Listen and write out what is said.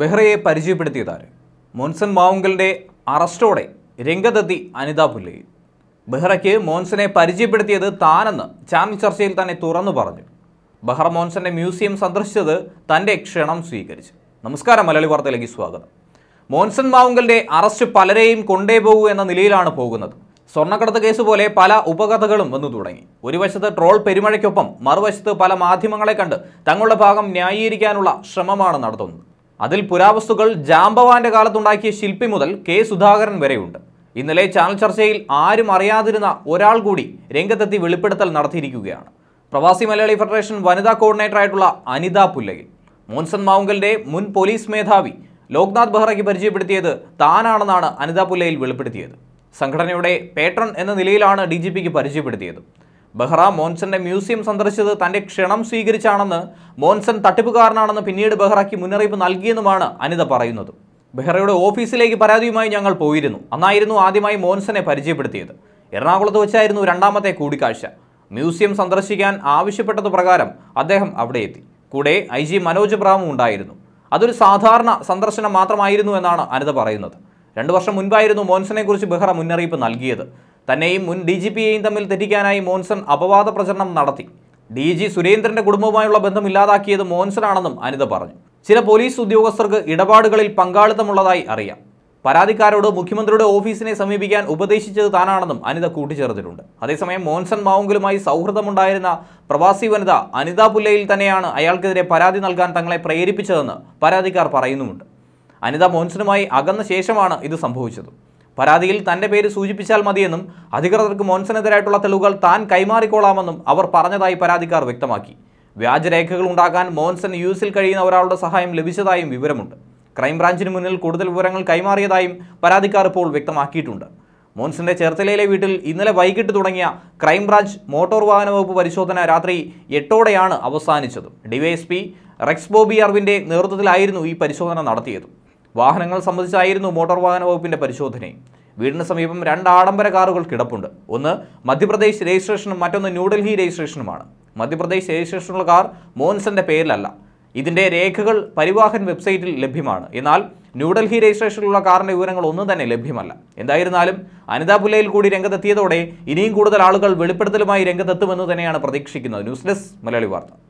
ബെഹ്റയെ പരിചയപ്പെടുത്തിയതാര് മോൻസൺ മാവുങ്കലിൻ്റെ അറസ്റ്റോടെ രംഗത്തെത്തി അനിത പുല്ലയിൽ ബെഹ്റയ്ക്ക് മോൻസനെ പരിചയപ്പെടുത്തിയത് താനെന്ന് ചാനൽ ചർച്ചയിൽ തന്നെ തുറന്നു പറഞ്ഞു ബെഹ്റ മോൻസന്റെ മ്യൂസിയം സന്ദർശിച്ചത് തൻ്റെ ക്ഷണം സ്വീകരിച്ചു നമസ്കാരം മലയാളി വാർത്തയിലേക്ക് സ്വാഗതം മോൻസൺ മാവുങ്കലിൻ്റെ അറസ്റ്റ് പലരെയും കൊണ്ടേപോകൂ എന്ന നിലയിലാണ് പോകുന്നത് സ്വർണ്ണക്കടത്ത് കേസ് പോലെ പല ഉപകഥകളും വന്നു തുടങ്ങി ഒരു വശത്ത് ട്രോൾ പെരുമഴയ്ക്കൊപ്പം മറുവശത്ത് പല മാധ്യമങ്ങളെ കണ്ട് തങ്ങളുടെ ഭാഗം ന്യായീകരിക്കാനുള്ള ശ്രമമാണ് നടത്തുന്നത് അതിൽ പുരാവസ്തുക്കൾ ജാംബവാന്റെ കാലത്തുണ്ടാക്കിയ ശില്പി മുതൽ കെ സുധാകരൻ വരെയുണ്ട് ഇന്നലെ ചാനൽ ചർച്ചയിൽ ആരും അറിയാതിരുന്ന ഒരാൾ കൂടി രംഗത്തെത്തി വെളിപ്പെടുത്തൽ നടത്തിയിരിക്കുകയാണ് പ്രവാസി മലയാളി ഫെഡറേഷൻ വനിതാ കോർഡിനേറ്റർ ആയിട്ടുള്ള അനിത പുല്ലയിൽ മോൻസൺ മാവുങ്കലിന്റെ മുൻ പോലീസ് മേധാവി ലോക്നാഥ് ബെഹ്റയ്ക്ക് പരിചയപ്പെടുത്തിയത് താനാണെന്നാണ് അനിത പുല്ലയിൽ വെളിപ്പെടുത്തിയത് സംഘടനയുടെ പേട്രൺ എന്ന നിലയിലാണ് ഡി പരിചയപ്പെടുത്തിയത് ബെഹ്റ മോൻസന്റെ മ്യൂസിയം സന്ദർശിച്ചത് തന്റെ ക്ഷണം സ്വീകരിച്ചാണെന്ന് മോൻസൻ തട്ടിപ്പുകാരനാണെന്ന് പിന്നീട് ബെഹ്റയ്ക്ക് മുന്നറിയിപ്പ് നൽകിയെന്നുമാണ് അനിത പറയുന്നത് ബെഹ്റയുടെ ഓഫീസിലേക്ക് പരാതിയുമായി ഞങ്ങൾ പോയിരുന്നു അന്നായിരുന്നു ആദ്യമായി മോൻസനെ പരിചയപ്പെടുത്തിയത് എറണാകുളത്ത് വെച്ചായിരുന്നു രണ്ടാമത്തെ കൂടിക്കാഴ്ച മ്യൂസിയം സന്ദർശിക്കാൻ ആവശ്യപ്പെട്ടത് പ്രകാരം അദ്ദേഹം അവിടെ എത്തി കൂടെ ഐ ജി മനോജ് ബ്രാമും ഉണ്ടായിരുന്നു അതൊരു സാധാരണ സന്ദർശനം മാത്രമായിരുന്നു എന്നാണ് അനിത പറയുന്നത് രണ്ടു വർഷം മുൻപായിരുന്നു മോൻസനെക്കുറിച്ച് ബെഹ്റ മുന്നറിയിപ്പ് നൽകിയത് തന്നെയും മുൻ ഡി തമ്മിൽ തെറ്റിക്കാനായി മോൻസൺ അപവാദ പ്രചരണം നടത്തി ഡി ജി സുരേന്ദ്രന്റെ കുടുംബവുമായുള്ള ബന്ധം ഇല്ലാതാക്കിയത് ആണെന്നും അനിത പറഞ്ഞു ചില പോലീസ് ഉദ്യോഗസ്ഥർക്ക് ഇടപാടുകളിൽ പങ്കാളിത്തമുള്ളതായി അറിയാം പരാതിക്കാരോട് മുഖ്യമന്ത്രിയുടെ ഓഫീസിനെ സമീപിക്കാൻ ഉപദേശിച്ചത് താനാണെന്നും അനിത കൂട്ടിച്ചേർത്തിട്ടുണ്ട് അതേസമയം മോൻസൺ മാവുങ്കലുമായി സൗഹൃദമുണ്ടായിരുന്ന പ്രവാസി വനിത അനിത പുല്ലയിൽ തന്നെയാണ് അയാൾക്കെതിരെ പരാതി നൽകാൻ തങ്ങളെ പ്രേരിപ്പിച്ചതെന്ന് പരാതിക്കാർ പറയുന്നുമുണ്ട് അനിത മോൻസനുമായി അകന്ന ശേഷമാണ് ഇത് സംഭവിച്ചത് പരാതിയിൽ തന്റെ പേര് സൂചിപ്പിച്ചാൽ മതിയെന്നും അധികൃതർക്ക് മോൻസനെതിരായിട്ടുള്ള തെളിവുകൾ താൻ കൈമാറിക്കോളാമെന്നും അവർ പറഞ്ഞതായി പരാതിക്കാർ വ്യക്തമാക്കി വ്യാജരേഖകൾ ഉണ്ടാക്കാൻ മോൻസൺ യു എസിൽ കഴിയുന്ന ഒരാളുടെ സഹായം ലഭിച്ചതായും വിവരമുണ്ട് ക്രൈംബ്രാഞ്ചിന് മുന്നിൽ കൂടുതൽ വിവരങ്ങൾ കൈമാറിയതായും പരാതിക്കാർ ഇപ്പോൾ വ്യക്തമാക്കിയിട്ടുണ്ട് മോൻസന്റെ ചേർത്തലയിലെ വീട്ടിൽ ഇന്നലെ വൈകിട്ട് തുടങ്ങിയ ക്രൈംബ്രാഞ്ച് മോട്ടോർ വാഹന വകുപ്പ് പരിശോധന രാത്രി എട്ടോടെയാണ് അവസാനിച്ചത് ഡിവൈഎസ്പി റെക്സ് ബോബി അർവിന്റെ നേതൃത്വത്തിലായിരുന്നു ഈ പരിശോധന നടത്തിയത് വാഹനങ്ങൾ സംബന്ധിച്ചായിരുന്നു മോട്ടോർ വാഹന വകുപ്പിന്റെ പരിശോധനയും വീടിന് സമീപം രണ്ട് ആഡംബര കാറുകൾ കിടപ്പുണ്ട് ഒന്ന് മധ്യപ്രദേശ് രജിസ്ട്രേഷനും മറ്റൊന്ന് ന്യൂഡൽഹി രജിസ്ട്രേഷനുമാണ് മധ്യപ്രദേശ് രജിസ്ട്രേഷനുള്ള കാർ മോൻസന്റെ പേരിലല്ല ഇതിന്റെ രേഖകൾ പരിവാഹൻ വെബ്സൈറ്റിൽ ലഭ്യമാണ് എന്നാൽ ന്യൂഡൽഹി രജിസ്ട്രേഷനിലുള്ള കാറിന്റെ വിവരങ്ങൾ ഒന്നും തന്നെ ലഭ്യമല്ല എന്തായിരുന്നാലും അനിതാ പുലയിൽ കൂടി രംഗത്തെത്തിയതോടെ ഇനിയും കൂടുതൽ ആളുകൾ വെളിപ്പെടുത്തലുമായി രംഗത്തെത്തുമെന്ന് തന്നെയാണ് പ്രതീക്ഷിക്കുന്നത് ന്യൂസ് ഡെസ്ക് മലയാളി വാർത്ത